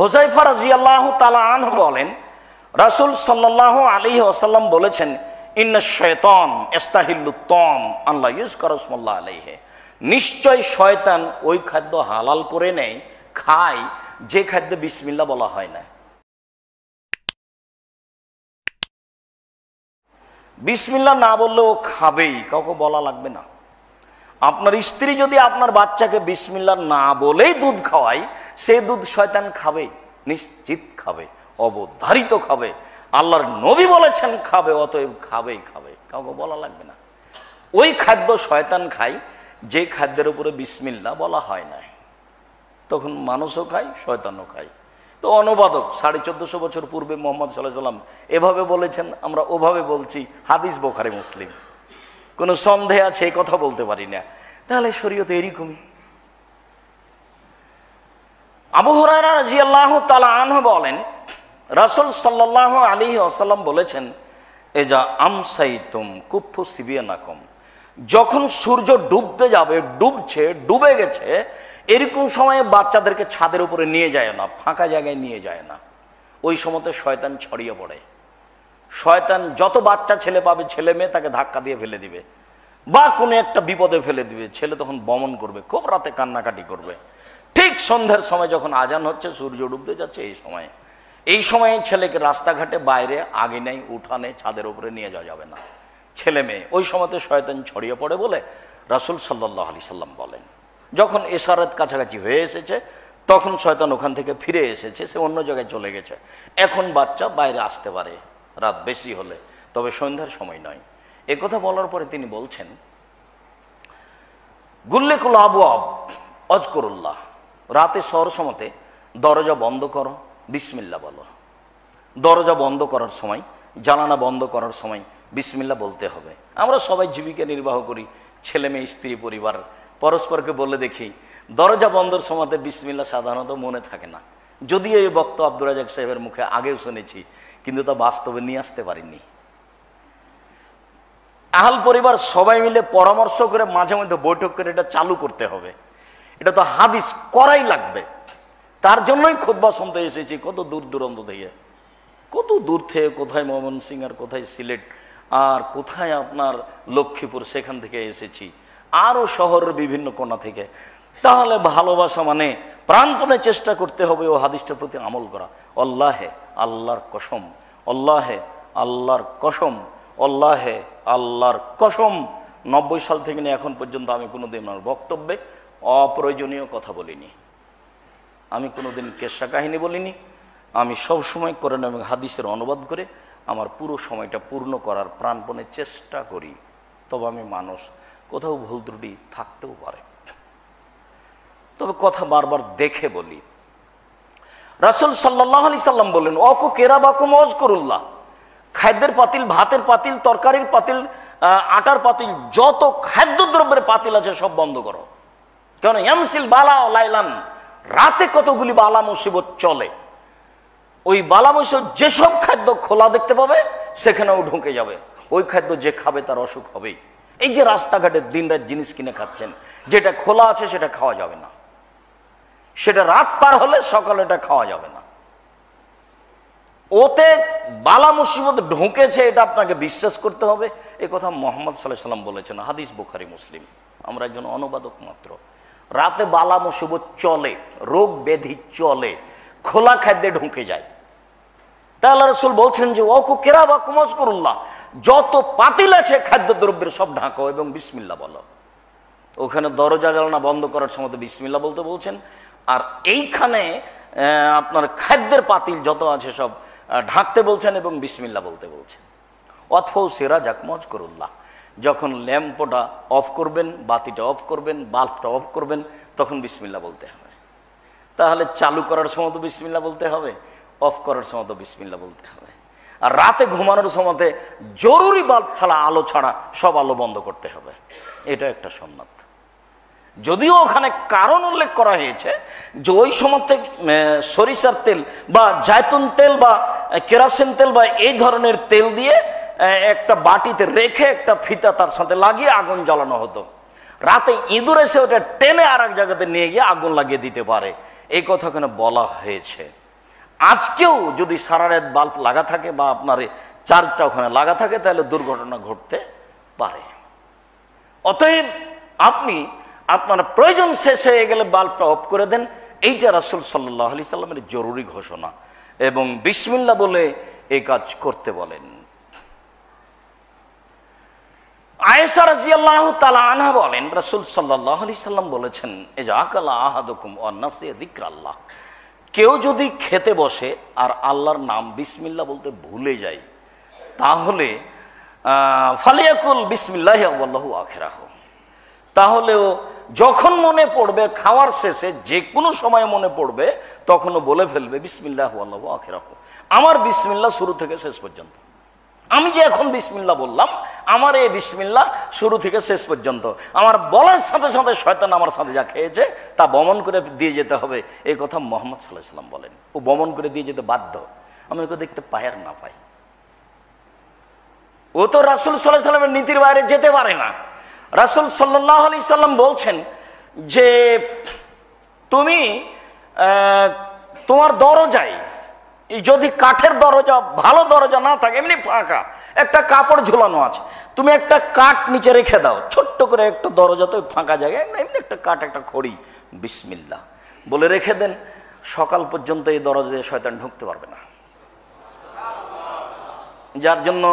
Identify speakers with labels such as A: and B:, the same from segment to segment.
A: হোজাইফা রাজি আল্লাহ তালান বলেন রাসুল সাল্লাহ আলী আসাল্লাম বলেছেন ইন্ন শয়তন এস্তাহিল্লুত্তম আল্লাহ ইউজ করসমল্লা আলহে নিশ্চয় শয়তান ওই খাদ্য হালাল করে নেয় খায় যে খাদ্য বিসমিল্লা বলা হয় না বিসমিল্লা না বললে ও খাবেই কাউকে বলা লাগবে না আপনার স্ত্রী যদি আপনার বাচ্চাকে বিসমিল্লা না বলেই দুধ খাওয়ায় সে দুধ শয়তান খাবে নিশ্চিত খাবে অবধারিত খাবে আল্লাহর নবী বলেছেন খাবে অতএব খাবেই খাবে কাউকে বলা লাগবে না ওই খাদ্য শয়তান খায় যে খাদ্যের উপরে বিসমিল্লা বলা হয় না তখন মানুষও খায় শয়তানও খায় তো অনুবাদক সাড়ে চোদ্দশো বছর পূর্বে মোহাম্মদ সাল্লাহাম এভাবে বলেছেন আমরা ওভাবে বলছি হাদিস বোখারে মুসলিম কোনো সন্দেহ আছে কথা বলতে পারি না তাহলে শরীয়তে এরকমই আবু হরারা রাজি আল্লাহ তালা আনহ বলেন রাসুল সাল্লাহ আলী আসাল্লাম বলেছেন এজা আমসাইতুম কুফু সিবিয়ানাকুম যখন সূর্য ডুবতে যাবে ডুবছে ডুবে গেছে এরকম সময়ে বাচ্চাদেরকে ছাদের উপরে নিয়ে যায় না ফাঁকা জায়গায় নিয়ে যায় না ওই সময়তে শয়তান ছড়িয়ে পড়ে শয়তান যত বাচ্চা ছেলে পাবে ছেলে মেয়ে তাকে ধাক্কা দিয়ে ফেলে দিবে বা কোনো একটা বিপদে ফেলে দিবে ছেলে তখন বমন করবে খুব রাতে কান্নাকাটি করবে ঠিক সন্ধ্যার সময় যখন আজান হচ্ছে সূর্য ডুবতে যাচ্ছে এই সময়ে এই সময়ে ছেলেকে রাস্তাঘাটে বাইরে আগে নেই উঠানে ছাদের উপরে নিয়ে যাওয়া যাবে না ছেলে মেয়ে ওই সময়তে শয়তান ছড়িয়ে পড়ে বলে রাসুল সাল্লাহ আলি সাল্লাম বলেন যখন এসারত কাছাকাছি হয়ে এসেছে তখন শয়তান ওখান থেকে ফিরে এসেছে সে অন্য জায়গায় চলে গেছে এখন বাচ্চা বাইরে আসতে পারে রাত বেশি হলে তবে সন্ধ্যার সময় নয় কথা বলার পরে তিনি বলছেন গুল্লেকুল আবু আব অজকরুল্লাহ রাতে সমতে দরজা বন্ধ করো বিসমিল্লা বলো দরজা বন্ধ করার সময় জানানা বন্ধ করার সময় বিসমিল্লা বলতে হবে আমরা সবাই জীবিকা নির্বাহ করি ছেলে মেয়ে স্ত্রী পরিবার পরস্পরকে বলে দেখি দরজা বন্ধর সমাতে বিসমিল্লা সাধারণত মনে থাকে না যদিও এই বক্ত আব্দুর রাজাক সাহেবের মুখে আগেও শুনেছি কিন্তু তা বাস্তবে নিয়ে আসতে পারিনি আহাল পরিবার সবাই মিলে পরামর্শ করে মাঝে মধ্যে বৈঠক করে এটা চালু করতে হবে এটা তো হাদিস করাই লাগবে তার জন্যই খোদবা শুনতে এসেছি কত দূর দূরান্ত থেকে কত দূর থেকে কোথায় সিং আর কোথায় সিলেট আর কোথায় আপনার লক্ষ্মীপুর সেখান থেকে এসেছি আরও শহরের বিভিন্ন কোণা থেকে তাহলে ভালোবাসা মানে প্রাণপণে চেষ্টা করতে হবে ও হাদিসটার প্রতি আমল করা অল্লাহে আল্লাহর কসম অল্লাহে আল্লাহর কসম অল্লাহে আল্লাহর কসম নব্বই সাল থেকে নিয়ে এখন পর্যন্ত আমি কোনোদিন আমার বক্তব্যে অপ্রয়োজনীয় কথা বলিনি আমি কোনোদিন কেশা কাহিনী বলিনি আমি সব সময় করেন এবং হাদিসের অনুবাদ করে আমার পুরো সময়টা পূর্ণ করার প্রাণপণে চেষ্টা করি তবে আমি মানুষ কোথাও ভুল ত্রুটি থাকতেও পারে তবে কথা বারবার দেখে বলি রাসুল সাল্লাহ আলি সাল্লাম বললেন অকু কেরা বাকু মজ করুল্লাহ খাদ্যের পাতিল ভাতের পাতিল তরকারির পাতিল আটার পাতিল যত খাদ্য দ্রব্যের পাতিল আছে সব বন্ধ করো কারণ রাতে কতগুলি বালা মুসিবত চলে ওই বালা মুসিবত যেসব খাদ্য খোলা দেখতে পাবে সেখানেও ঢুকে যাবে ওই খাদ্য যে খাবে তার অসুখ হবেই এই যে রাস্তাঘাটে দিন রাত জিনিস কিনে খাচ্ছেন যেটা খোলা আছে সেটা খাওয়া যাবে না সেটা রাত পার হলে সকালে এটা খাওয়া যাবে না ওতে বালা মুসিবত ঢুকেছে এটা আপনাকে বিশ্বাস করতে হবে এ কথা মোহাম্মদ সাল্লাহ সাল্লাম বলেছেন হাদিস বুখারি মুসলিম আমরা একজন অনুবাদক মাত্র রাতে বালা মুসিবত চলে রোগ ব্যাধি চলে খোলা খাদ্যে ঢুকে যায় তাহলে রসুল বলছেন যে অকু কেরা বা কুমজ করুল্লাহ যত পাতিল আছে খাদ্য দ্রব্যের সব ঢাকো এবং বিসমিল্লা বলো ওখানে দরজা জালনা বন্ধ করার সময় তো বিসমিল্লা বলতে বলছেন আর এইখানে আপনার খাদ্যের পাতিল যত আছে সব ঢাকতে বলছেন এবং বিসমিল্লা বলতে বলছেন অথ সেরা জাকমজ করুল্লাহ যখন ল্যাম্পটা অফ করবেন বাতিটা অফ করবেন বাল্বটা অফ করবেন তখন বিসমিল্লা বলতে হবে তাহলে চালু করার সময় তো বিসমিল্লা বলতে হবে অফ করার সময় তো বিসমিল্লা বলতে হবে আর রাতে ঘুমানোর সময়তে জরুরি বাল্ব ছাড়া আলো ছাড়া সব আলো বন্ধ করতে হবে এটা একটা সন্ন্যত যদিও ওখানে কারণ উল্লেখ করা হয়েছে যে ওই সময় সরিষার তেল বা জায়তুন তেল বা কেরাসিন তেল বা এই ধরনের তেল দিয়ে একটা বাটিতে রেখে একটা ফিতা তার সাথে লাগিয়ে আগুন জ্বালানো হতো রাতে ইঁদুর এসে ওটা টেনে আর এক জায়গাতে নিয়ে গিয়ে আগুন লাগিয়ে দিতে পারে এই কথা কেন বলা হয়েছে আজকেও যদি সারা রাত বাল্ব লাগা থাকে বা আপনার চার্জটা ওখানে লাগা থাকে তাহলে দুর্ঘটনা ঘটতে পারে অতএব আপনি আপনার প্রয়োজন শেষ হয়ে গেলে বাল্বটা অফ করে দেন এইটা রাসুল সাল্লাহ আলি সাল্লামের জরুরি ঘোষণা এবং বিসমিল্লা বলে এই কাজ করতে বলেন তালা আনহা বলেন রসুল আল্লাহ কেউ যদি খেতে বসে আর আল্লাহর নাম বিসমিল্লা বলতে ভুলে যায় তাহলে ফালিয়াকুল বিসমিল্লাহ তাহলেও যখন মনে পড়বে খাওয়ার শেষে যে কোনো সময় মনে পড়বে তখনও বলে ফেলবে বিসমিল্লাহ আল্লাহ আখেরাহ আমার বিসমিল্লা শুরু থেকে শেষ পর্যন্ত আমি যে এখন বিসমিল্লা বললাম আমার এই বিসমিল্লা শুরু থেকে শেষ পর্যন্ত আমার বলার সাথে সাথে শয়তান আমার সাথে যা খেয়েছে তা বমন করে দিয়ে যেতে হবে এই কথা মোহাম্মদ সাল্লাহ সাল্লাম বলেন ও বমন করে দিয়ে যেতে বাধ্য আমি ওকে দেখতে পাই আর না পাই ও তো রাসুল সাল্লাহ সাল্লামের নীতির বাইরে যেতে পারে না রাসুল সাল্লাহ আলি সাল্লাম বলছেন যে তুমি তোমার দরজায় যদি কাঠের দরজা ভালো দরজা না থাকে এমনি ফাঁকা একটা কাপড় ঝুলানো আছে তুমি একটা কাঠ নিচে রেখে দাও ছোট্ট করে একটা দরজা তো ফাঁকা জায়গায় এমনি একটা কাঠ একটা খড়ি বিসমিল্লা বলে রেখে দেন সকাল পর্যন্ত এই দরজা দিয়ে শয়তান ঢুকতে পারবে না যার জন্য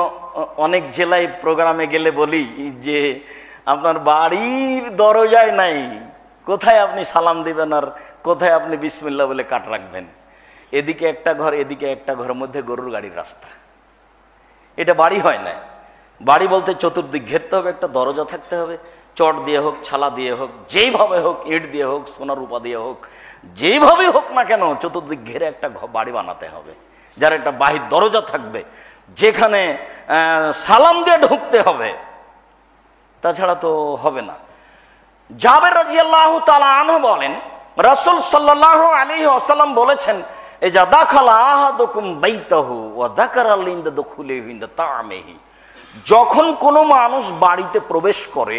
A: অনেক জেলায় প্রোগ্রামে গেলে বলি যে আপনার বাড়ির দরজায় নাই কোথায় আপনি সালাম দিবেন আর কোথায় আপনি বিসমিল্লা বলে কাঠ রাখবেন এদিকে একটা ঘর এদিকে একটা ঘরের মধ্যে গরুর গাড়ির রাস্তা এটা বাড়ি হয় না বাড়ি বলতে চতুর্দিক ঘেরতে হবে একটা দরজা থাকতে হবে চট দিয়ে হোক ছালা দিয়ে হোক যেইভাবে হোক ইট দিয়ে হোক সোনার রূপা দিয়ে হোক যেইভাবেই হোক না কেন চতুর্দিক ঘেরে একটা বাড়ি বানাতে হবে যার একটা বাহির দরজা থাকবে যেখানে সালাম দিয়ে ঢুকতে হবে তাছাড়া তো হবে না জাবের রাজিয়াল্লাহ তালা আনহ বলেন রাসুল সাল্লাহ আলী আসালাম বলেছেন যখন কোনো মানুষ বাড়িতে প্রবেশ করে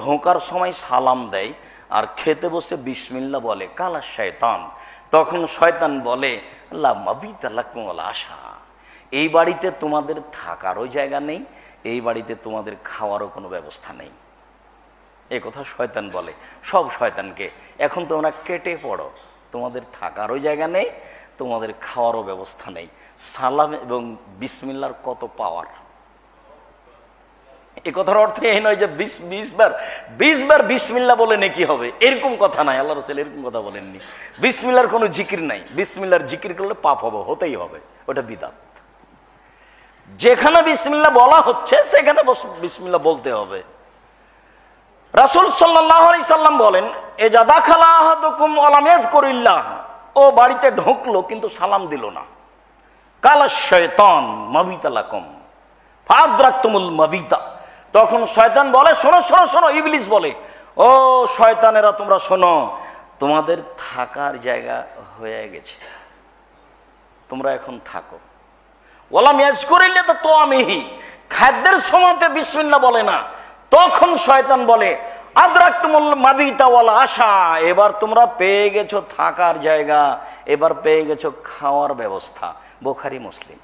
A: ঢোকার সময় সালাম দেয় আর খেতে বসে বিসমিল্লা বলে কালা শয়তান তখন শয়তান বলে আশা এই বাড়িতে তোমাদের থাকারও জায়গা নেই এই বাড়িতে তোমাদের খাওয়ারও কোনো ব্যবস্থা নেই এ কথা শয়তান বলে সব শয়তানকে এখন তোমরা কেটে পড়ো তোমাদের থাকারও জায়গা নেই তোমাদের খাওয়ারও ব্যবস্থা নেই সালাম এবং বিসমিল্লার কত পাওয়ার এ কথার অর্থ এই নয় যে বিশ বিশ বার বিশ বার বিসমিল্লা বলে নাকি হবে এরকম কথা নাই আল্লাহ রসেল এরকম কথা বলেননি বিসমিল্লার কোনো জিকির নাই বিসমিল্লার জিকির করলে পাপ হবে হতেই হবে ওটা বিদাত যেখানে বিসমিল্লা বলা হচ্ছে সেখানে বিসমিল্লা বলতে হবে রাসুল সাল্লাহ সাল্লাম বলেন এ যা দাখালা করিল্লাহ ও বাড়িতে ঢুকলো কিন্তু সালাম দিল না কালা শয়তন মবিতালাকম ফাদ্রাক্তমুল মবিতা তখন শয়তান বলে শোনো শোনো শোনো ইবলিস বলে ও শয়তানেরা তোমরা শোনো তোমাদের থাকার জায়গা হয়ে গেছে তোমরা এখন থাকো ওলা ম্যাচ করিলে তো তো আমিহি খাদ্যের সময়তে বিসমিল্লা বলে না তখন শয়তান বলে আদ্রাক্তমুল মাবিতাওয়াল আশা এবার তোমরা পেয়ে গেছো থাকার জায়গা এবার পেয়ে গেছো খাওয়ার ব্যবস্থা বোখারি মুসলিম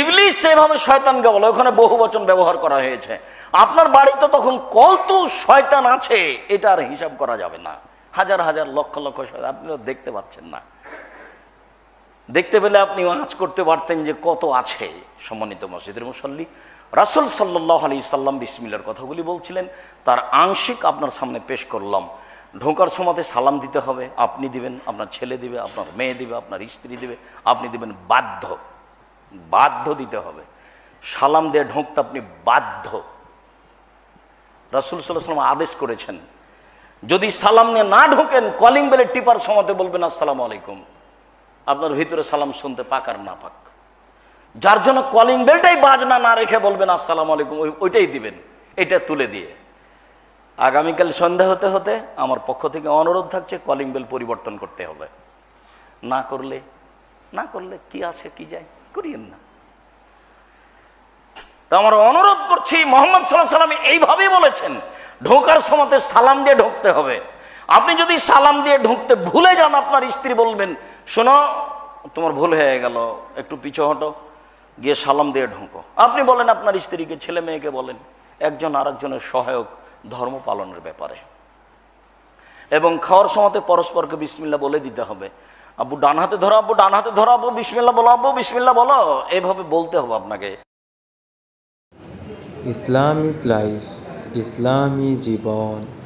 A: ইবলিশ সেভাবে শয়তান বলো ওখানে বহু বচন ব্যবহার করা হয়েছে আপনার বাড়িতে তখন কত শয়তান আছে এটা আর হিসাব করা যাবে না হাজার হাজার লক্ষ লক্ষ শয়তান দেখতে পাচ্ছেন না দেখতে পেলে আপনি আজ করতে পারতেন যে কত আছে সম্মানিত মসজিদের মুসল্লি রাসুল সাল্লাহ আলি বিসমিল্লার কথাগুলি বলছিলেন তার আংশিক আপনার সামনে পেশ করলাম ঢোকার সময়তে সালাম দিতে হবে আপনি দিবেন আপনার ছেলে দিবে আপনার মেয়ে দিবে আপনার স্ত্রী দিবে আপনি দিবেন বাধ্য বাধ্য দিতে হবে সালাম দিয়ে ঢোকতে আপনি বাধ্য রাসুল সাল্লাহ আদেশ করেছেন যদি সালাম নিয়ে না ঢোকেন কলিং বেলে টিপার সময়তে বলবেন আসসালাম আলাইকুম আপনার ভিতরে সালাম শুনতে পাকার না পাক যার জন্য কলিং বেলটাই বাজনা না রেখে বলবেন আসসালাম আলাইকুম ওইটাই দিবেন এটা তুলে দিয়ে আগামীকাল সন্ধ্যা হতে হতে আমার পক্ষ থেকে অনুরোধ থাকছে কলিং বেল পরিবর্তন করতে হবে না করলে না করলে কি আছে কি যায় করিয়েন না তো আমার অনুরোধ করছি মোহাম্মদ সাল্লাহ সাল্লাম এইভাবেই বলেছেন ঢোকার সময় সালাম দিয়ে ঢুকতে হবে আপনি যদি সালাম দিয়ে ঢুকতে ভুলে যান আপনার স্ত্রী বলবেন শোনো তোমার ভুল হয়ে গেল একটু পিছু হটো গিয়ে সালাম দিয়ে ঢুকো আপনি বলেন আপনার স্ত্রীকে ছেলে মেয়েকে বলেন একজন আরেকজনের সহায়ক ধর্ম পালনের ব্যাপারে এবং খাওয়ার সময় পরস্পরকে বিসমিল্লা বলে দিতে হবে আব্বু ডান হাতে ধরো আব্বু ডান হাতে ধরো আব্বু বিসমিল্লা বলো আব্বু বিসমিল্লা বলো এভাবে বলতে হবে আপনাকে ইসলাম ইজ লাইফ ইসলামী জীবন